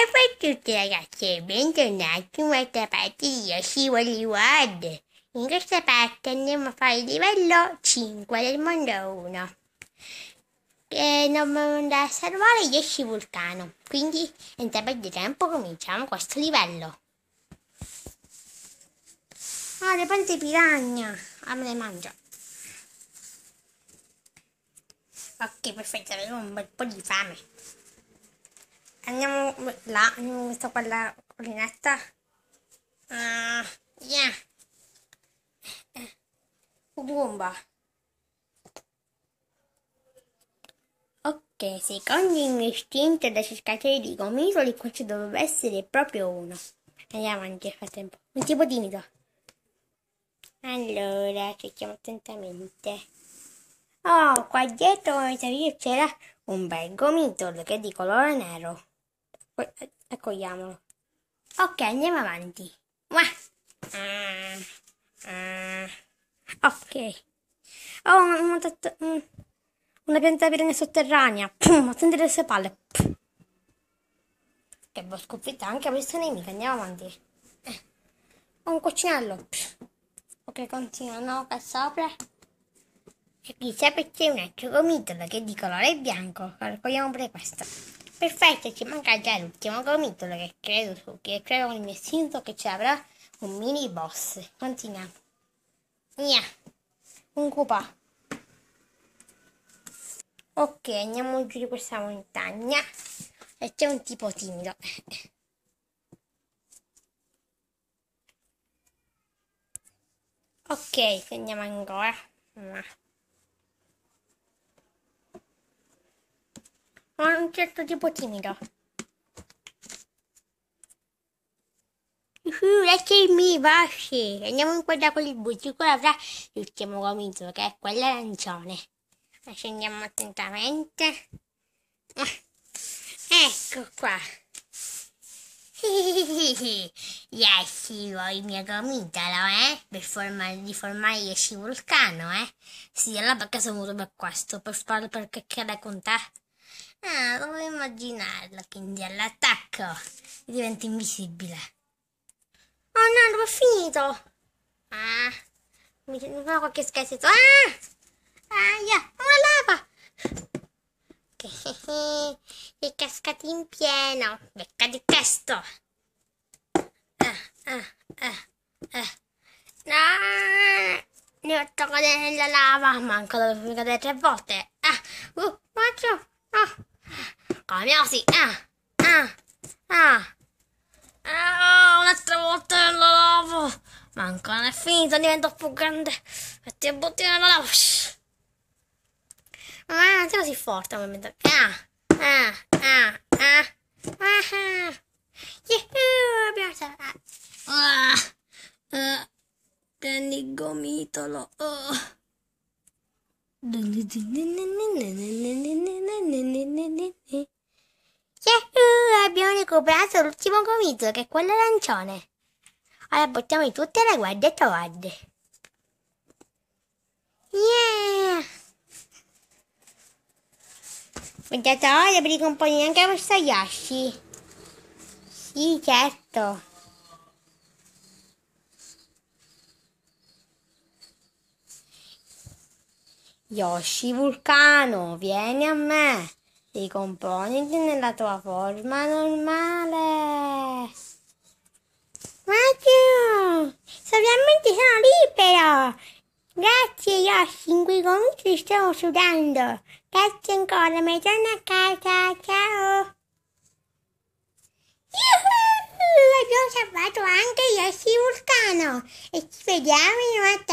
Ciao a tutti ragazzi e bentornati in questa parte di Yoshi World. In questa parte andiamo a fare il livello 5 del mondo 1. E non andare a salvare Yoshi Vulcano. Quindi, in tempo di tempo, cominciamo questo livello. Ah, le pante piragna! Ah, me le mangio. Ok, perfetto, avevo un bel po' di fame. Andiamo là, andiamo visto quella collinetta. Uh, yeah. Bomba. Ok, secondo il mio istinto da cercatore di gomitoli, qua ci dovrebbe essere proprio uno. Andiamo avanti nel frattempo. Un tipo timido. Allora, cerchiamo attentamente. Oh, qua dietro come sapete c'era un bel gomitolo che è di colore nero. Eh, accogliamolo. Ok, andiamo avanti. Ah. Ok. Oh, una, una, mm. una pianta di sotterranea. Pum, attendere le sue palle. Pum. Che boh, sconfitta anche questa nemica. Andiamo avanti. Eh. Ho un coccinello. Pum. Ok, continuano qua sopra. E qui c'è perché un ecco gomitolo che di colore bianco. Raccogliamo pure questo. Perfetto, ci manca già l'ultimo gomitolo che credo su, che credo nel mio istinto che ci avrà un mini boss. Continuiamo. Gna, un cupà. Ok, andiamo giù di questa montagna. E c'è un tipo timido. Ok, andiamo ancora. ma un certo tipo timido. Uh, lasciami, Vasci. Andiamo in quella con il bucci. Quella avrà l'ultimo gomito, che è quello arancione. La scendiamo attentamente. Eh, ecco qua. yeah, scivolo il mio gomitolo, eh? Per formare, di formare gli scivolcano, eh? Sì, allora perché sono venuto per questo, per farlo perché cade con te. Ah, come immaginarlo, quindi all'attacco diventa invisibile. Oh no, non ho finito! Ah, mi, mi fa qualche scherzetto. Ah! Aia, ah, yeah, una lava! Ok, è cascato in pieno. Becca di testo! Ah, ah, ah, ah. No! Ne ho toccato nella lava, manco dovevo mica delle tre volte. Cambiarsi. Ah, ah, ah. Ah, eh, un'altra volta lo lavo. Ma ancora non è finito, divento più grande. Metti il bottino nella lava. Ma ah, non sei così forte ovviamente. Ah, ah, ah, ah. Ah, ah. Yeehoo, abbiamo salvato. Ah. ah, ah. Prendi il gomitolo. Oh. Din din din din din din din din din din din din din Yahoo! Eh, abbiamo recuperato l'ultimo gomito, che è quello arancione. Ora buttiamo in tutte le guardie trovate. Yeah! Guardate ora per ricomponere anche questo Yashi. Sì, certo. Yoshi Vulcano, vieni a me dei componenti nella tua forma normale. Mario, solamente sono libero. Grazie Yoshi, in quei comici stavo sudando. Grazie ancora, mi torno a casa, ciao. Yuhu, salvato anche Yoshi Vulcano e ci vediamo in un attimo.